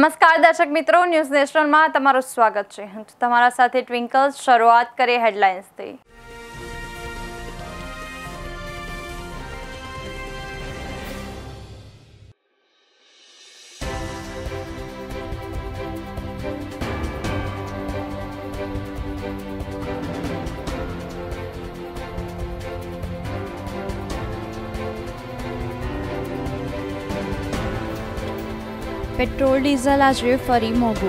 નમસ્કાર દર્શક મિત્રો ન્યૂઝ નેશનલમાં તમારું સ્વાગત છે તમારા સાથે ટ્વિંકલ્સ શરૂઆત કરીએ હેડલાઇન્સથી પેટ્રોલ ડીઝલ આજે ફરી મોંઘુ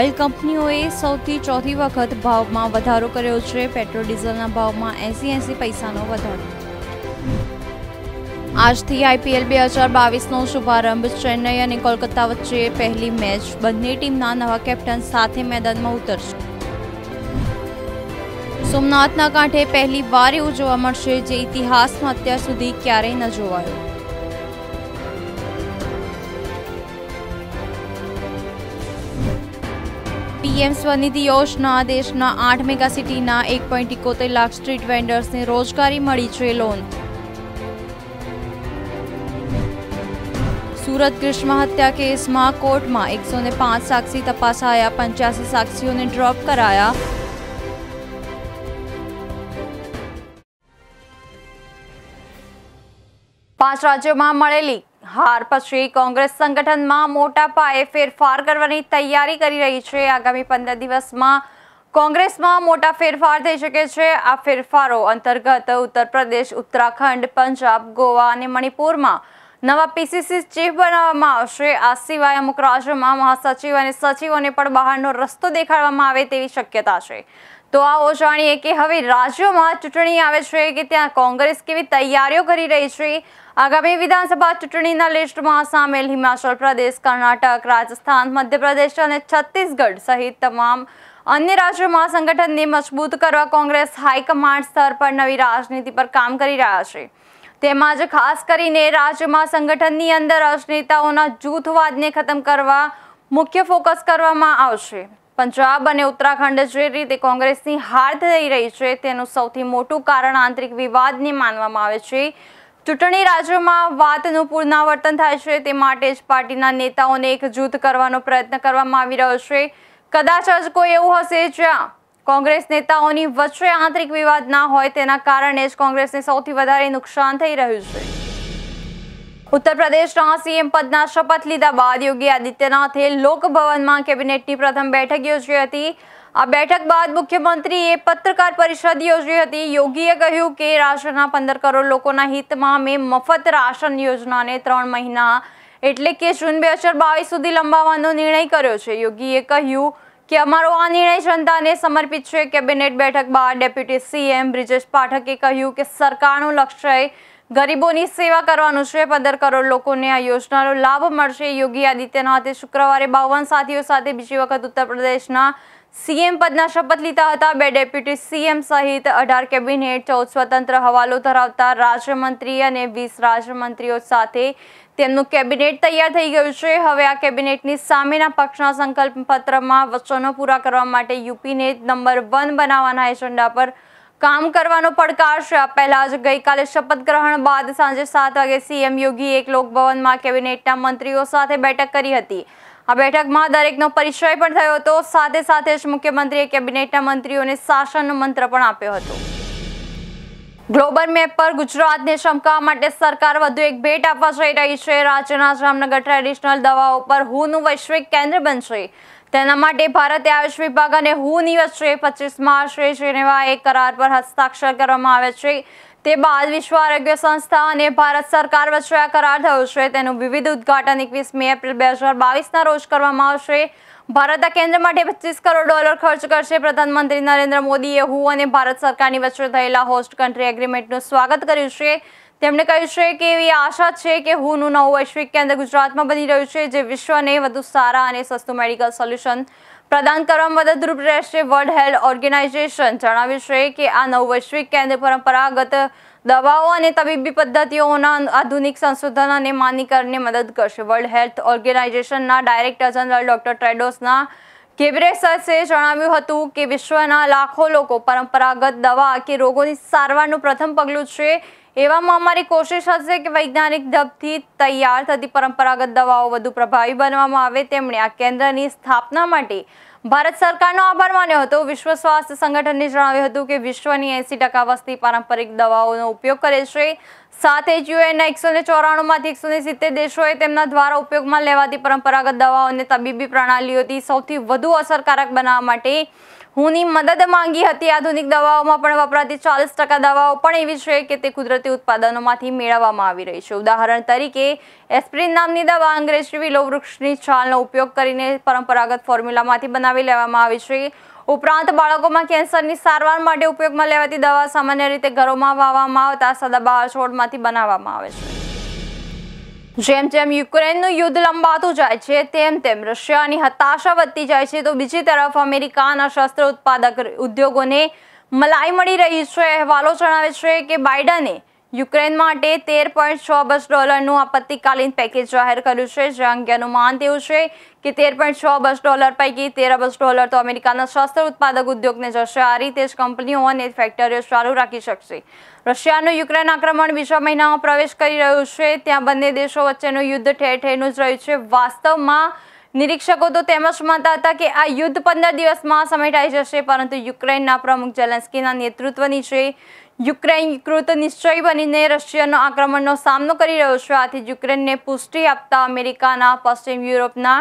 ઓઇલ કંપનીઓએ સૌથી ચોથી વખત ભાવમાં વધારો કર્યો છે પેટ્રોલ ડીઝલના ભાવમાં એંસી એંસી પૈસાનો વધારો આજથી આઈપીએલ બે હજાર બાવીસનો શુભારંભ ચેન્નઈ અને કોલકાતા વચ્ચે પહેલી મેચ બંને ટીમના નવા કેપ્ટન સાથે મેદાનમાં ઉતરશે સોમનાથના કાંઠે પહેલી વાર એવું જોવા મળશે જે ઇતિહાસમાં અત્યાર સુધી ક્યારેય ન જોવાયો પીએમ સ્વનિધિ યોજના દેશના આઠ મેગા સિટીના એક પોઈન્ટ ઇકોતેર લાખ સ્ટ્રીટ વેન્ડર્સને રોજગારી મળી છે લોન સુરત ગ્રીષ્મ હત્યા કેસમાં કોર્ટમાં એકસો ને પાંચ સાક્ષી તપાસાયા પંચ્યાસી સાક્ષીઓને ડ્રોપ કરાયા પાંચ રાજ્યોમાં મળેલી હાર પછી કોંગ્રેસ સંગઠનમાં મોટા પાયે ફેરફાર કરવાની તૈયારી કરી રહી છે આગામી પંદર દિવસમાં કોંગ્રેસમાં મોટા ફેરફાર થઈ શકે છે આ ફેરફારો અંતર્ગત ઉત્તર પ્રદેશ ઉત્તરાખંડ પંજાબ ગોવા અને મણિપુરમાં નવા પીસીસી ચીફ બનાવવામાં આવશે આ સિવાય અમુક રાજ્યોમાં મહાસચિવ અને સચિવોને પણ બહારનો રસ્તો દેખાડવામાં આવે તેવી શક્યતા છે તો આવો જાણીએ કે હવે રાજ્યોમાં ચૂંટણી આવે છે કે ત્યાં કોંગ્રેસ કેવી તૈયારીઓ કરી રહી છે આગામી વિધાનસભા ચૂંટણીના લિસ્ટમાં સામેલ હિમાચલ પ્રદેશ કર્ણાટક રાજસ્થાન મધ્યપ્રદેશ અને છત્તીસગઢ સહિત તમામ અન્ય રાજ્યોમાં સંગઠનને મજબૂત કરવા કોંગ્રેસ હાઈકમાન્ડ સ્તર પર નવી રાજનીતિ પર કામ કરી રહ્યા છે તેમજ ખાસ કરીને રાજ્યમાં સંગઠનની અંદર રાજનેતાઓના જૂથવાદને ખતમ કરવા મુખ્ય ફોકસ કરવામાં આવશે પંજાબ અને ઉત્તરાખંડ જે રીતે કોંગ્રેસની હાર થઈ રહી છે તેનું સૌથી મોટું કારણ આંતરિક વિવાદને માનવામાં આવે છે ચૂંટણી રાજ્યોમાં વાતનું પુનરાવર્તન થાય છે તે માટે જ પાર્ટીના નેતાઓને એકજૂથ કરવાનો પ્રયત્ન કરવામાં આવી રહ્યો છે કદાચ જ કોઈ એવું હશે જ્યાં કોંગ્રેસ નેતાઓની વચ્ચે આંતરિક વિવાદ ના હોય તેના કારણે જ કોંગ્રેસને સૌથી વધારે નુકસાન થઈ રહ્યું છે ઉત્તર પ્રદેશના સીએમ પદના શપથ લીધા બાદ યોગી આદિત્યનાથે લોકભવનમાં કેબિનેટની પ્રથમ બેઠક યોજી હતી આ બેઠક બાદ મુખ્યમંત્રીએ પત્રકાર પરિષદ યોજી હતી યોગીએ કહ્યું કે રાષ્ટ્રના પંદર કરોડ લોકોના હિતમાં મેં મફત રાશન યોજનાને ત્રણ મહિના એટલે કે જૂન બે હજાર બાવીસ સુધી લંબાવવાનો નિર્ણય કર્યો છે યોગીએ કહ્યું કે અમારો આ નિર્ણય જનતાને સમર્પિત છે કેબિનેટ બેઠક બાદ ડેપ્યુટી સીએમ બ્રિજેશ પાઠકે કહ્યું કે સરકારનું લક્ષ્ય ગરીબોની સેવા કરવાનું છે પંદર કરોડ લોકોને આ યોજનાનો લાભ મળશે યોગી આદિત્યનાથે શુક્રવારે બાવન સાથીઓ સાથે બીજી વખત ઉત્તર પ્રદેશના સીએમ પદના શપથ લીધા હતા બે ડેપ્યુટી સીએમ સહિત અઢાર કેબિનેટ ચૌદ સ્વતંત્ર હવાલો ધરાવતા રાજ્યમંત્રી અને વીસ રાજ્યમંત્રીઓ સાથે તેમનું કેબિનેટ તૈયાર થઈ ગયું છે હવે આ કેબિનેટની સામેના પક્ષના સંકલ્પ પત્રમાં વચનો પૂરા કરવા માટે યુપીને નંબર વન બનાવવાના એજન્ડા પર કામ કરવાનો પડકાર છે આ પહેલા જ ગઈકાલે શપથ ગ્રહણ બાદ સાંજે સાત વાગે સીએમ યોગી એક લોકભવનમાં કેબિનેટના મંત્રીઓ સાથે બેઠક કરી હતી આ બેઠકમાં દરેકનો પરિચય પણ થયો હતો સાથે સાથે જ મુખ્યમંત્રીએ કેબિનેટના મંત્રીઓને શાસનનો મંત્ર પણ આપ્યો હતો ગ્લોબલ મેપ પર ગુજરાતને ચમકાવવા માટે સરકાર વધુ એક ભેટ આપવા જઈ રહી છે રાજ્યના જામનગર ટ્રેડિશનલ દવાઓ પર હુનું વૈશ્વિક કેન્દ્ર બનશે તેના માટે ભારતે આયુષ વિભાગ અને હુની વચ્ચે પચીસ માર્ચે જેનેવા એક કરાર પર હસ્તાક્ષર કરવામાં આવે છે તે બાદ વિશ્વ આરોગ્ય સંસ્થા અને ભારત સરકાર વચ્ચે આ કરાર થયો છે તેનું વિવિધ ઉદઘાટન એકવીસ મે એપ્રિલ બે હજાર બાવીસના રોજ કરવામાં આવશે ભારત આ કેન્દ્ર માટે પચીસ કરોડ ડોલર ખર્ચ કરશે પ્રધાનમંત્રી નરેન્દ્ર મોદીએ હુ અને ભારત સરકારની વચ્ચે થયેલા હોસ્ટ કન્ટ્રી એગ્રીમેન્ટનું સ્વાગત કર્યું છે તેમણે કહ્યું છે કે એવી આશા છે કે હુનું નવું વૈશ્વિક કેન્દ્ર ગુજરાતમાં બની રહ્યું છે જે વિશ્વને વધુ સારા અને સસ્તું મેડિકલ સોલ્યુશન પ્રદાન કરવા મદદરૂપ રહેશે વર્લ્ડ હેલ્થ ઓર્ગેનાઇઝેશન જણાવ્યું છે કે આ નવ વૈશ્વિક કેન્દ્ર પરંપરાગત દવાઓ અને તબીબી પદ્ધતિઓના આધુનિક સંશોધન અને માનીકરણને મદદ કરશે વર્લ્ડ હેલ્થ ઓર્ગેનાઇઝેશનના ડાયરેક્ટર જનરલ ડોક્ટર ટ્રેડોસના ઘેબ્રેસસે જણાવ્યું હતું કે વિશ્વના લાખો લોકો પરંપરાગત દવા કે રોગોની સારવારનું પ્રથમ પગલું છે એવામાં અમારી કોશિશ હશે કે વૈજ્ઞાનિક ધબથી તૈયાર થતી પરંપરાગત દવાઓ વધુ પ્રભાવી બનવામાં આવે તેમણે આ કેન્દ્રની સ્થાપના માટે ભારત સરકારનો આભાર માન્યો હતો વિશ્વ સ્વાસ્થ્ય સંગઠને જણાવ્યું હતું કે વિશ્વની એંસી ટકા વસ્તી પારંપરિક દવાઓનો ઉપયોગ કરે છે સાથે જ યુએનના એકસો ને ચોરાણુંમાંથી એકસો ને સિત્તેર દેશોએ તેમના દ્વારા ઉપયોગમાં લેવાતી પરંપરાગત દવાઓને તબીબી પ્રણાલીઓથી સૌથી વધુ અસરકારક બનાવવા માટે હુંની મદદ માંગી હતી આધુનિક દવાઓમાં પણ વપરાતી ચાલીસ ટકા દવાઓ પણ એવી છે કે તે કુદરતી ઉત્પાદનોમાંથી મેળવવામાં આવી રહી છે ઉદાહરણ તરીકે એસ્પ્રિન નામની દવા અંગ્રેજી વિલો વૃક્ષની છાલનો ઉપયોગ કરીને પરંપરાગત ફોર્મ્યુલામાંથી બનાવી લેવામાં આવી છે ઉપરાંત બાળકોમાં કેન્સરની સારવાર માટે ઉપયોગમાં લેવાતી દવા સામાન્ય રીતે ઘરોમાં વાવવામાં આવતા સદાબહાર છોડમાંથી બનાવવામાં આવે છે જેમ જેમ યુક્રેનનું યુદ્ધ લંબાતું જાય છે તેમ તેમ રશિયાની હતાશા વધતી જાય છે તો બીજી તરફ અમેરિકાના શસ્ત્ર ઉત્પાદક ઉદ્યોગોને મલાઈ મળી રહી છે અહેવાલો જણાવે છે કે બાઇડને યુક્રેન માટે તેર પોઈન્ટ છ અબજ ડોલરનું આપત્તિકાલીન પેકેજ જાહેર કર્યું છે જે અંગે અનુમાન થયું છે કે તેર પોઈન્ટ છ અબજ ડોલર પૈકી તેર અબજ ડોલર તો અમેરિકાના શસ્ત્ર ઉત્પાદક ઉદ્યોગને જશે આ રીતે જ કંપનીઓ અને ફેક્ટરીઓ ચાલુ રાખી શકશે રશિયાનું યુક્રેન આક્રમણ બીજા મહિનામાં પ્રવેશ કરી રહ્યું છે ત્યાં બંને દેશો વચ્ચેનું યુદ્ધ ઠેર ઠેરનું જ રહ્યું છે વાસ્તવમાં નિરીક્ષકો તો તેમજ જ માનતા હતા કે આ યુદ્ધ પંદર દિવસમાં સમેટાઈ જશે પરંતુ યુક્રેનના પ્રમુખ જેલેન્સ્કીના નેતૃત્વની છે યુક્રેન કૃત નિશ્ચય બનીને રશિયાનો આક્રમણનો સામનો કરી રહ્યો છે આથી યુક્રેનને પુષ્ટિ આપતા અમેરિકાના પશ્ચિમ યુરોપના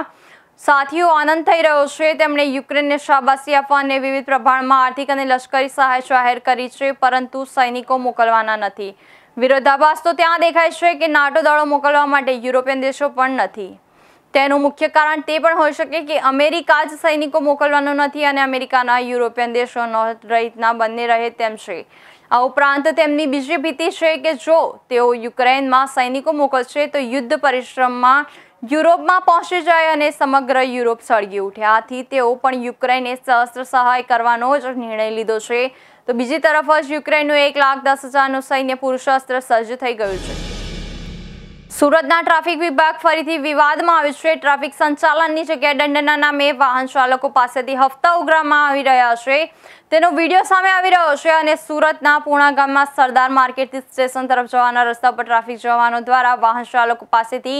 સાથીઓ આનંદ થઈ રહ્યો છે તેમણે યુક્રેનને શાબાશી આપવા અને વિવિધ પ્રભાણમાં આર્થિક અને લશ્કરી સહાય જાહેર કરી છે પરંતુ સૈનિકો મોકલવાના નથી વિરોધાભાસ તો ત્યાં દેખાય છે કે નાટો દળો મોકલવા માટે યુરોપિયન દેશો પણ નથી તેનું મુખ્ય કારણ તે પણ હોઈ શકે કે અમેરિકા જ સૈનિકો મોકલવાનો નથી અને અમેરિકાના યુરોપિયન દેશો નોર્થ રહીતના બંને રહે તેમ છે આ ઉપરાંત તેમની બીજી ભીતિ છે કે જો તેઓ યુક્રેનમાં સૈનિકો મોકલશે તો યુદ્ધ પરિશ્રમમાં યુરોપમાં પહોંચી જાય અને સમગ્ર યુરોપ સળગી ઉઠે આથી તેઓ પણ યુક્રેનને સહસ્ત્ર સહાય કરવાનો જ નિર્ણય લીધો છે તો બીજી તરફ જ યુક્રેનનું એક લાખ દસ હજારનું સૈન્ય પુરુષાસ્ત્ર સજ્જ થઈ ગયું છે સુરતના ટ્રાફિક વિભાગ ફરીથી વિવાદમાં આવ્યું છે ટ્રાફિક સંચાલનની જગ્યાએ દંડના નામે વાહન ચાલકો પાસેથી હપ્તા ઉઘરાવવામાં આવી રહ્યા છે તેનો વિડીયો સામે આવી રહ્યો છે અને સુરતના પૂણા ગામમાં સરદાર માર્કેટથી સ્ટેશન તરફ જવાના રસ્તા પર ટ્રાફિક જવાનો દ્વારા વાહન ચાલકો પાસેથી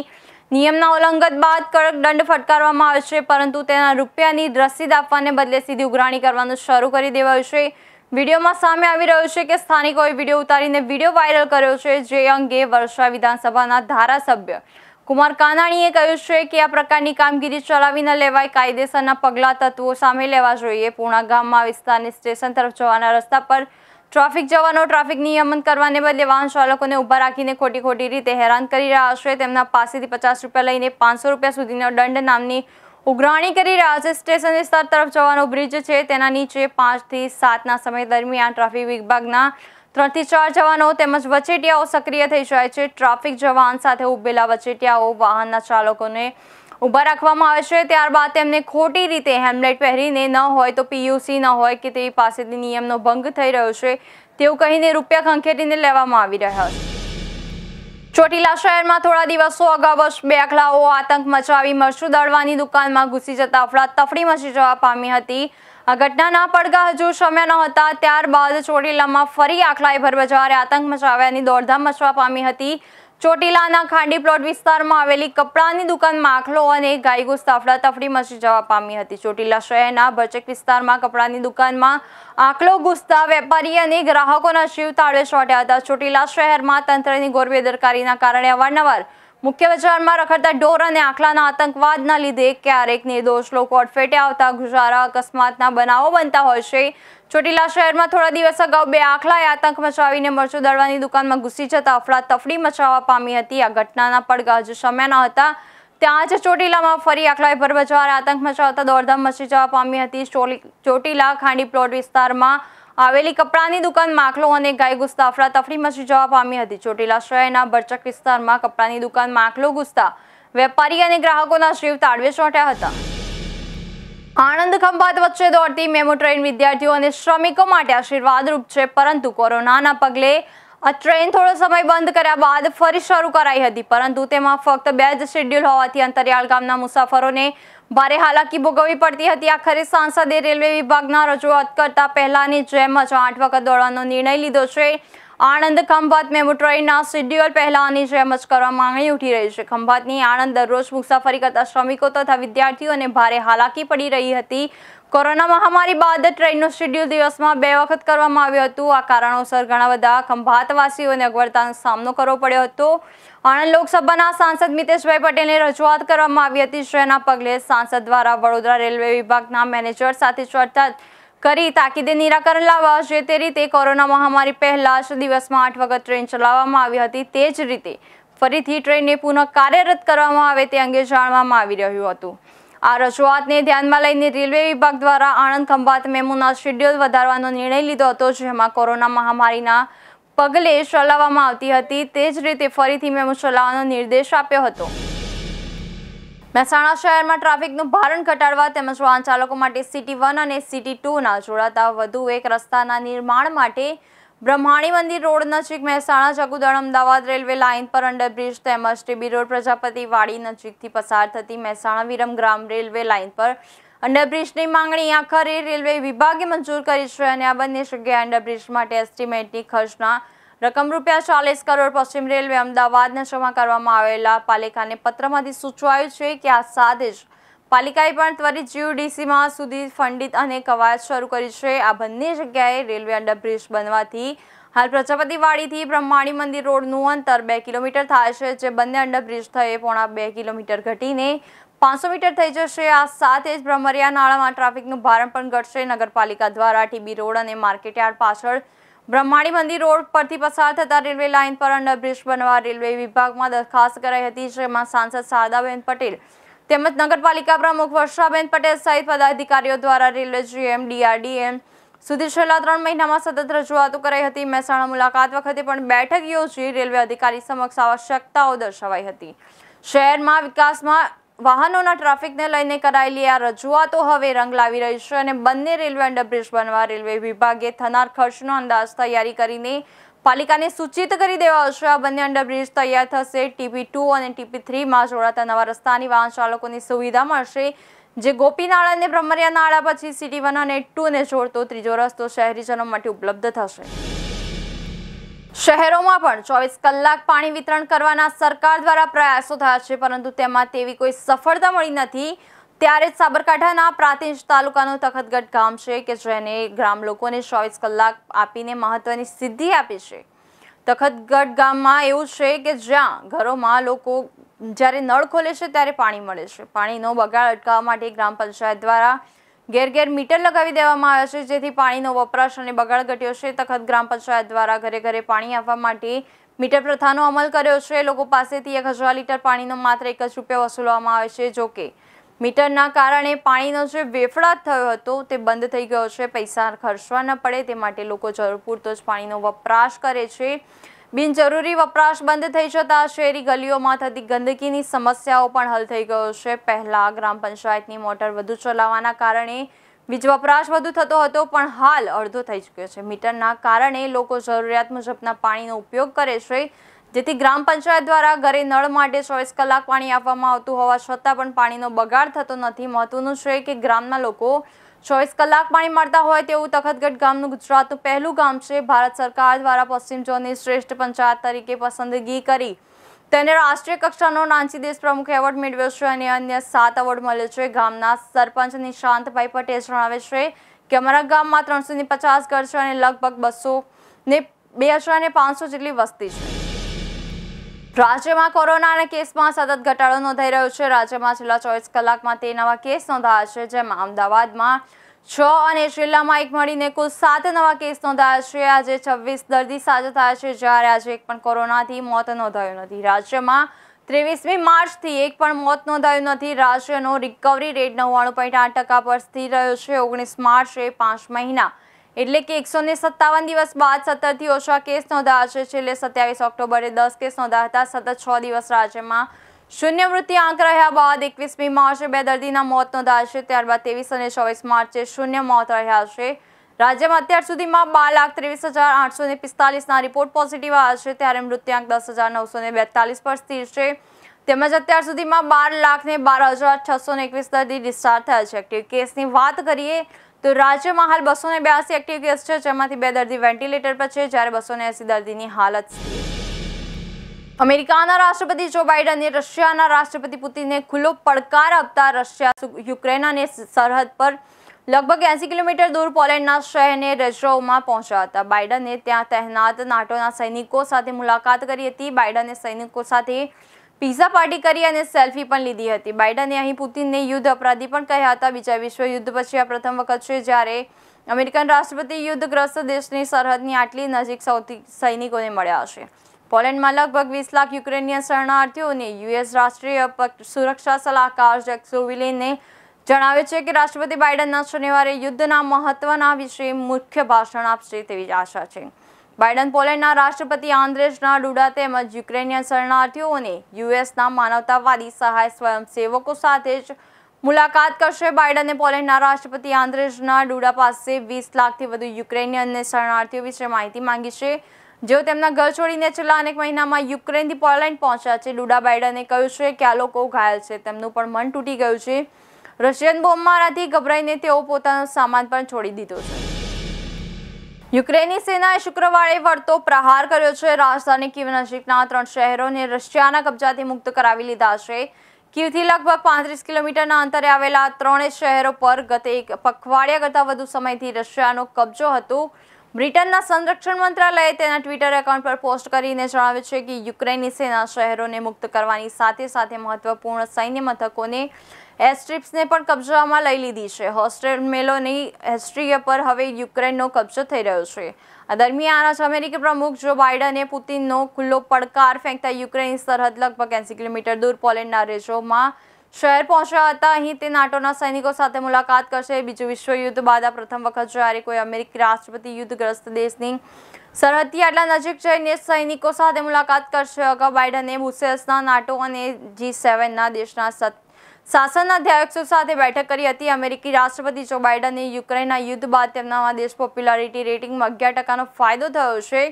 નિયમના ઉલ્લંઘન બાદ કડક દંડ ફટકારવામાં આવ્યો છે પરંતુ તેના રૂપિયાની રસીદ આપવાને બદલે સીધી ઉઘરાણી કરવાનું શરૂ કરી દેવાયું છે વિડીયોમાં સામે આવી રહ્યું છે કે સ્થાનિકોએ વિડીયો ઉતારીને વિડીયો વાયરલ કર્યો છે જે અંગે વર્ષા વિધાનસભાના ધારાસભ્ય કુમાર કાનાણીએ કહ્યું છે કે આ પ્રકારની કામગીરી ચલાવી ન લેવાય કાયદેસરના પગલાં તત્વો સામે લેવા જોઈએ પૂણા ગામમાં વિસ્તારની સ્ટેશન તરફ જવાના રસ્તા પર ટ્રાફિક જવાનો ટ્રાફિક નિયમન કરવાને બદલે વાહન ચાલકોને ઊભા રાખીને ખોટી ખોટી રીતે હેરાન કરી રહ્યા છે તેમના પાસેથી પચાસ રૂપિયા લઈને પાંચસો રૂપિયા સુધીનો દંડ નામની ઉઘરાણી કરી રહ્યા છે સ્ટેશન વિસ્તાર તરફ જવાનો બ્રિજ છે તેના નીચે પાંચથી સાતના સમય દરમિયાન ટ્રાફિક વિભાગના ત્રણથી ચાર જવાનો તેમજ વચેટિયાઓ સક્રિય થઈ જાય છે ટ્રાફિક જવાન સાથે ઉભેલા વચેટિયાઓ વાહનના ચાલકોને ઊભા રાખવામાં આવશે ત્યારબાદ તેમને ખોટી રીતે હેલ્મેટ પહેરીને ન હોય તો પીયુસી ન હોય કે તેવી પાસેથી નિયમનો ભંગ થઈ રહ્યો છે તેવું કહીને રૂપિયા ખંખેરીને લેવામાં આવી રહ્યા છે ચોટીલા શહેરમાં થોડા દિવસો અગાઉ બેકલાઓ આતંક મચાવી મરસુ દળવાની દુકાનમાં ઘૂસી જતા અફડાતફડી મચી જવા પામી હતી આ ઘટનાના પડઘા હજુ શમ્યા નહોતા ત્યારબાદ ચોટીલામાં ફરી આખલાએ ભરબજારે આતંક મચાવ્યાની દોડધામ મચવા પામી હતી ચોટીલાના ખાંડી પ્લોટ વિસ્તારમાં આવેલી કપડાની દુકાનમાં આખલો અને ગાય ગુસ્તાફડા તફડી મચી જવા પામી હતી ચોટીલા શહેરના ભચક વિસ્તારમાં કપડાની દુકાનમાં આખલો ગુસ્તા વેપારી અને ગ્રાહકોના જીવ તાળવે ચોટ્યા હતા ચોટીલા શહેરમાં તંત્રની ગોરબેદરકારીના કારણે અવારનવાર મુખ્ય બજારમાં રખડતા ઢોર અને આખલાના આતંકવાદના લીધે ક્યારેક નિર્દોષ લોકો અટફેટે આવતા ગુજારા અકસ્માતના બનાવો બનતા હોય છે ચોટીલા શહેરમાં થોડા દિવસ અગાઉ બે આખલાએ આતંક મચાવીને મરચું દળવાની દુકાનમાં ઘૂસી જતા અફડાતફડી મચાવવા પામી હતી આ ઘટનાના પડઘા હજુ શમ્યાના હતા ત્યાં જ ચોટીલામાં ફરી આખલાએ ભર આતંક મચાવતા દોડધામ મચી જવા પામી હતી ચોટીલા ખાંડી પ્લોટ વિસ્તારમાં આવેલી કપડાની દુકાન માખલો અને ગાય ઘૂસતા અફરાતફરી મચી જવા પામી હતી ચોટીલા શહેરના બરચક વિસ્તારમાં કપડાની દુકાન માખલો ઘૂસતા વેપારી અને ગ્રાહકોના શિવ તાળવે ચોંટ્યા હતા આણંદ ખંભાત વચ્ચે દોડતી મેમો ટ્રેન વિદ્યાર્થીઓ અને શ્રમિકો માટે આશીર્વાદરૂપ છે પરંતુ કોરોનાના પગલે આ ટ્રેન થોડો સમય બંધ કર્યા બાદ ફરી શરૂ કરાઈ હતી પરંતુ તેમાં ફક્ત બે જ શેડ્યુલ હોવાથી અંતરિયાળ ગામના મુસાફરોને ભારે હાલાકી ભોગવવી પડતી હતી આખરે સાંસદે રેલવે વિભાગના રજૂઆત કરતા પહેલાની જેમ જ આઠ વખત દોડવાનો નિર્ણય લીધો છે આણંદ ખંભાત મેમુ ટ્રેનના શેડ્યુલ પહેલાની જેમ જ કરવા માંગણી ઉઠી રહી છે ખંભાતની આણંદ દરરોજ મુસાફરી કરતા શ્રમિકો તથા વિદ્યાર્થીઓને ભારે હાલાકી પડી રહી હતી કોરોના મહામારી બાદ ટ્રેનનું શેડ્યુલ દિવસમાં બે વખત કરવામાં આવ્યું હતું આ કારણોસર ઘણા બધા ખંભાતવાસીઓને અગવડતાનો સામનો કરવો પડ્યો હતો આણંદ લોકસભાના સાંસદ મિતેશભાઈ પટેલની રજૂઆત કરવામાં આવી હતી જેના પગલે સાંસદ દ્વારા વડોદરા રેલવે વિભાગના મેનેજર સાથે ચર્ચા કરી તાકીદે નિરાકરણ લાવવા જે તે રીતે કોરોના મહામારી પહેલા જ દિવસમાં આઠ વખત ટ્રેન ચલાવવામાં આવી હતી તે જ રીતે ફરીથી ટ્રેનને પુનઃ કાર્યરત કરવામાં આવે તે અંગે જાણવામાં આવી રહ્યું હતું આ રજૂઆતને ધ્યાનમાં લઈને રેલવે વિભાગ દ્વારા આણંદ ખંભાત મેમુના શેડ્યુલ વધારવાનો નિર્ણય લીધો હતો જેમાં કોરોના મહામારીના પગલે ચલાવવામાં આવતી હતી તે જ રીતે ફરીથી મેમો ચલાવવાનો નિર્દેશ આપ્યો હતો મહેસાણા શહેરમાં ટ્રાફિકનું ભારણ ઘટાડવા તેમજ વાહન ચાલકો માટે સિટી વન અને સિટી ટુના જોડાતા વધુ એક રસ્તાના નિર્માણ માટે બ્રહ્માણી મંદિર રોડ નજીક મહેસાણા જગુદણ અમદાવાદ રેલવે લાઇન પર અંડરબ્રિજ તેમજ ટીબી રોડ પ્રજાપતિ વાડી નજીકથી પસાર થતી મહેસાણા વિરમગ્રામ રેલવે લાઇન પર અંડરબ્રિજની માંગણી આખરે રેલવે વિભાગે મંજૂર કરી છે અને આ બંને જગ્યાએ અંડરબ્રિજ માટે એસ્ટિમેટની ખર્ચના રકમ રૂપિયા ચાલીસ કરોડ પશ્ચિમ રેલવે અમદાવાદને જમા કરવામાં આવેલા પાલિકાને પત્રમાંથી સૂચવાયું છે કે આ સાથે જ પાલિકાએ પણ ત્વરિત જીયુડીસીમાં સુધી ફંડિત અને કવાયત શરૂ કરી છે આ બંને જગ્યાએ રેલવે અંડરબ્રિજ બનવાથી હાલ પ્રજાપતિવાડીથી બ્રહ્માણી મંદિર રોડનું અંતર બે કિલોમીટર થાય છે જે બંને અંડરબ્રિજ થયે પોણા બે કિલોમીટર ઘટીને પાંચસો મીટર થઈ જશે આ સાથે જ બ્રહ્મરિયા નાળામાં ટ્રાફિકનું ભારણ પણ ઘટશે નગરપાલિકા દ્વારા ટીબી રોડ અને માર્કેટયાર્ડ પાછળ બ્રહ્માણી મંદિર રોડ પરથી પસાર થતા રેલવે લાઇન પર અંડરબ્રિજ બનવા રેલવે વિભાગમાં દરખાસ્ત કરાઈ હતી જેમાં સાંસદ શારદાબેન પટેલ તેમજ નગરપાલિકા પ્રમુખ વર્ષાબેન પટેલ સહિત પદાધિકારીઓ દ્વારા રેલવે જીએમ ડીઆરડીએમ સુધી છેલ્લા ત્રણ મહિનામાં સતત રજૂઆતો કરાઈ હતી મહેસાણા મુલાકાત વખતે પણ બેઠક યોજી રેલવે અધિકારી સમક્ષ આવશ્યકતાઓ દર્શાવાઈ હતી શહેરમાં વિકાસમાં વાહનોના ટ્રાફિકને લઈને કરાયેલી આ રજૂઆતો હવે રંગ લાવી રહી છે અને બંને રેલવે અંડરબ્રિજ બનવા રેલવે વિભાગે થનાર ખર્ચનો અંદાજ તૈયારી કરીને પાલિકાને સૂચિત કરી દેવા આવશે આ બંને અંડરબ્રિજ તૈયાર થશે ટીપી ટુ અને ટીપી થ્રીમાં જોડાતા નવા રસ્તાની વાહન ચાલકોની સુવિધા મળશે જે ગોપીનાળા અને બ્રહ્મરિયા નાળા પછી સિટી વન અને ટુને જોડતો ત્રીજો રસ્તો શહેરીજનો માટે ઉપલબ્ધ થશે શહેરોમાં પણ ચોવીસ કલાક પાણી વિતરણ કરવાના સરકાર દ્વારા પ્રયાસો થયા છે પરંતુ તેમાં તેવી કોઈ સફળતા મળી નથી ત્યારે જ સાબરકાંઠાના પ્રાંતિજ તાલુકાનું તખતગઢ ગામ છે કે જેને ગ્રામ લોકોને ચોવીસ કલાક આપીને મહત્વની સિદ્ધિ આપી છે તખતગઢ ગામમાં એવું છે કે જ્યાં ઘરોમાં લોકો જ્યારે નળ ખોલે છે ત્યારે પાણી મળે છે પાણીનો બગાડ અટકાવવા માટે ગ્રામ પંચાયત દ્વારા ઘેર ઘેર મીટર લગાવી દેવામાં આવ્યા છે જેથી પાણીનો વપરાશ અને બગાડ ઘટ્યો છે તખત ગ્રામ પંચાયત દ્વારા ઘરે ઘરે પાણી આપવા માટે મીટર પ્રથાનો અમલ કર્યો છે લોકો પાસેથી એક હજાર લીટર પાણીનો માત્ર એક જ રૂપિયા વસૂલવામાં આવે છે જોકે મીટરના કારણે પાણીનો જે વેફડાટ થયો હતો તે બંધ થઈ ગયો છે પૈસા ખર્ચવા ન પડે તે માટે લોકો જરૂર પૂરતો જ પાણીનો વપરાશ કરે છે બિનજરૂરી વપરાશ બંધ થઈ જતાં શહેરી ગલીઓમાં થતી ગંદકીની સમસ્યાઓ પણ હલ થઈ ગયો છે પહેલાં ગ્રામ પંચાયતની મોટર વધુ ચલાવવાના કારણે વીજ વપરાશ વધુ થતો હતો પણ હાલ અડધો થઈ ચૂક્યો છે મીટરના કારણે લોકો જરૂરિયાત મુજબના પાણીનો ઉપયોગ કરે છે જેથી ગ્રામ પંચાયત દ્વારા ઘરે નળ માટે ચોવીસ કલાક પાણી આપવામાં આવતું હોવા છતાં પણ પાણીનો બગાડ થતો નથી મહત્વનું છે કે ગ્રામના લોકો ચોવીસ કલાક પાણી મળતા હોય તેવું તખતગઢ ગામનું ગુજરાતનું પહેલું ગામ છે ભારત સરકાર દ્વારા પશ્ચિમ ઝોનની શ્રેષ્ઠ પંચાયત તરીકે પસંદગી કરી તેને રાષ્ટ્રીય કક્ષાનો નાનસી દેશ પ્રમુખ એવોર્ડ મેળવ્યો છે અને અન્ય સાત એવોર્ડ મળ્યો છે ગામના સરપંચ નિશાંતભાઈ પટેલ જણાવે છે કે અમારા ગામમાં ત્રણસો પચાસ ઘર છે અને લગભગ બસો ને બે હજાર ને પાંચસો જેટલી વસ્તી છે રાજ્યમાં કોરોનાના કેસમાં સતત ઘટાડો નોંધાઈ રહ્યો છે રાજ્યમાં છેલ્લા ચોવીસ કલાકમાં તે નવા કેસ નોંધાયા છે જેમાં અમદાવાદમાં છ અને જિલ્લામાં એક મળીને કુલ સાત નવા કેસ નોંધાયા છે આજે છવ્વીસ દર્દી સાજા થયા છે જ્યારે આજે એક પણ કોરોનાથી મોત નોંધાયું નથી રાજ્યમાં ત્રેવીસમી માર્ચથી એક પણ મોત નોંધાયું નથી રાજ્યનો રિકવરી રેટ નવ્વાણું પોઈન્ટ આઠ ટકા પર સ્થિર રહ્યો છે ઓગણીસ માર્ચે પાંચ મહિના એટલે કે એકસો ને સત્તાવન દિવસ બાદ સત્તરથી ઓછા કેસ નોંધાયા છે છેલ્લે સત્યાવીસ ઓક્ટોબરે દસ કેસ નોંધાયા હતા સતત છ દિવસ રાજ્યમાં શૂન્ય મૃત્યુઆંક રહ્યા બાદ એકવીસમી માર્ચે બે દર્દીના મોત નોંધાયા છે ત્યારબાદ ત્રેવીસ અને ચોવીસ માર્ચે શૂન્ય મોત રહ્યા છે રાજ્યમાં અત્યાર સુધીમાં બાર લાખ ત્રેવીસ હજાર આઠસો પિસ્તાલીસના રિપોર્ટ પોઝિટિવ આવ્યા છે ત્યારે મૃત્યુઆંક દસ હજાર નવસો ને બેતાલીસ પર સ્થિર છે તેમજ અત્યાર સુધીમાં બાર લાખ ને બાર હજાર છસો ને એકવીસ દર્દી ડિસ્ચાર્જ થયા છે એક્ટિવ કેસની વાત કરીએ તો રાજ્યમાં હાલ બસો ને બ્યાસી એક્ટિવ કેસ છે જેમાંથી બે દર્દી વેન્ટિલેટર પર છે જ્યારે બસો ને એસી દર્દીની હાલત અમેરિકાના રાષ્ટ્રપતિ જો બાઇડને રશિયાના રાષ્ટ્રપતિ પુતિનને ખુલ્લો પડકાર આપતા રશિયા યુક્રેનાને સરહદ પર લગભગ એસી કિલોમીટર દૂર પોલેન્ડના શહેરને રેજ્રોવમાં પહોંચ્યા હતા બાઇડને ત્યાં તહેનાત નાટોના સૈનિકો સાથે મુલાકાત કરી હતી બાઇડને સૈનિકો સાથે પિઝા પાર્ટી કરી અને સેલ્ફી પણ લીધી હતી બાઇડને અહીં પુતિનને યુદ્ધ અપરાધી પણ કહ્યા હતા બીજા વિશ્વ યુદ્ધ પછી આ પ્રથમ વખત છે જ્યારે અમેરિકન રાષ્ટ્રપતિ યુદ્ધગ્રસ્ત દેશની સરહદની આટલી નજીક સૌથી સૈનિકોને મળ્યા હશે પોલેન્ડમાં લગભગ વીસ લાખ યુક્રેનિયન શરણાર્થીઓને યુએસ રાષ્ટ્રીય સુરક્ષા સલાહકાર જેક સોવિલેને જણાવે છે કે રાષ્ટ્રપતિ બાઇડનના શનિવારે યુદ્ધના મહત્વના વિશે મુખ્ય ભાષણ આપશે તેવી આશા છે બાઇડન પોલેન્ડના રાષ્ટ્રપતિ આંદ્રેસના ડુડા તેમજ યુક્રેનિયન શરણાર્થીઓને યુએસના માનવતાવાદી સહાય સ્વયંસેવકો સાથે જ મુલાકાત કરશે બાઇડને પોલેન્ડના રાષ્ટ્રપતિ આંદ્રેસના ડુડા પાસે વીસ લાખથી વધુ યુક્રેનિયન શરણાર્થીઓ વિશે માહિતી માંગી છે જેઓ તેમના ઘર છોડીને છેલ્લા અનેક મહિનામાં યુક્રેનથી પોલેન્ડ પહોંચ્યા છે ડુડા બાઇડને કહ્યું છે કે આ લોકો ઘાયલ છે તેમનું પણ મન તૂટી ગયું છે રશિયન બોમ્બમારાથી ગભરાઈને તેઓ પોતાનો સામાન પણ છોડી દીધો છે યુક્રેની સેનાએ શુક્રવારે વળતો પ્રહાર કર્યો છે રાજધાની કીવ નજીકના ત્રણ શહેરોને રશિયાના કબજાથી મુક્ત કરાવી લીધા છે કીવથી લગભગ પાંત્રીસ કિલોમીટરના અંતરે આવેલા ત્રણેય શહેરો પર ગત એક પખવાડિયા કરતાં વધુ સમયથી રશિયાનો કબજો હતો બ્રિટનના સંરક્ષણ મંત્રાલયે તેના ટ્વિટર એકાઉન્ટ પર પોસ્ટ કરીને જણાવ્યું છે કે યુક્રેની સેના શહેરોને મુક્ત કરવાની સાથે સાથે મહત્વપૂર્ણ સૈન્ય મથકોને એરસ્ટ્રીપ્સને પણ કબજામાં લઈ લીધી છે હોસ્ટેલ મેલોની હિસ્ટ્રીય પર હવે યુક્રેનનો કબજો થઈ રહ્યો છે આ દરમિયાન જ અમેરિકી પ્રમુખ જો બાઇડને પુતિનનો ખુલ્લો પડકાર ફેંકતા યુક્રેનની સરહદ લગભગ એંસી કિલોમીટર દૂર પોલેન્ડના રેજોમાં શહેર પહોંચ્યા હતા અહીં તે નાટોના સૈનિકો સાથે મુલાકાત કરશે બીજું વિશ્વયુદ્ધ બાદ આ પ્રથમ વખત જ્યારે કોઈ અમેરિકી રાષ્ટ્રપતિ યુદ્ધગ્રસ્ત દેશની સરહદથી આટલા નજીક જઈને સૈનિકો સાથે મુલાકાત કરશે અગાઉ બાઇડને બ્રુસેલ્સના નાટો અને જી સેવનના દેશના સત્તા શાસનના અધ્યક્ષો સાથે બેઠક કરી હતી અમેરિકી રાષ્ટ્રપતિ જો બાઇડને યુક્રેનના યુદ્ધ બાદ તેમના દેશ પોપ્યુલારિટી રેટિંગમાં અગિયાર ટકાનો ફાયદો થયો છે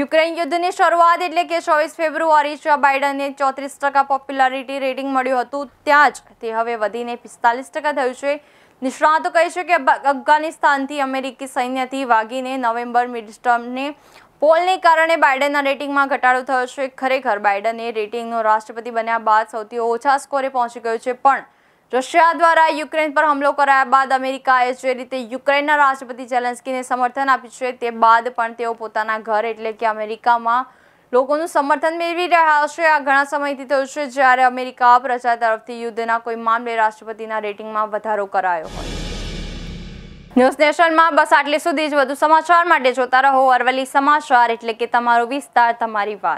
યુક્રેન યુદ્ધની શરૂઆત એટલે કે ચોવીસ ફેબ્રુઆરી જો બાઇડનને ચોત્રીસ ટકા પોપ્યુલારિટી રેટિંગ મળ્યું હતું ત્યાં જ તે હવે વધીને પિસ્તાલીસ ટકા થયું છે નિષ્ણાતો કહે છે કે અફઘાનિસ્તાનથી અમેરિકી સૈન્યથી વાગીને નવેમ્બર મિડસ્ટર્મને પોલને કારણે બાઇડનના રેટિંગમાં ઘટાડો થયો છે ખરેખર બાઇડન એ રેટિંગનો રાષ્ટ્રપતિ બન્યા બાદ સૌથી ઓછા સ્કોરે પહોંચી ગયો છે પણ રશિયા દ્વારા યુક્રેન પર હુમલો કરાયા બાદ અમેરિકાએ જે રીતે યુક્રેનના રાષ્ટ્રપતિ ઝેલેન્સ્કીને સમર્થન આપ્યું છે તે બાદ પણ તેઓ પોતાના ઘર એટલે કે અમેરિકામાં લોકોનું સમર્થન મેળવી રહ્યા છે આ ઘણા સમયથી થયું છે જ્યારે અમેરિકા પ્રજા તરફથી યુદ્ધના કોઈ મામલે રાષ્ટ્રપતિના રેટિંગમાં વધારો કરાયો હોય ન્યૂઝ નેશનમાં બસ આટલે સુધી જ વધુ સમાચાર માટે જોતા રહો અરવલ્લી સમાચાર એટલે કે તમારો વિસ્તાર તમારી વાત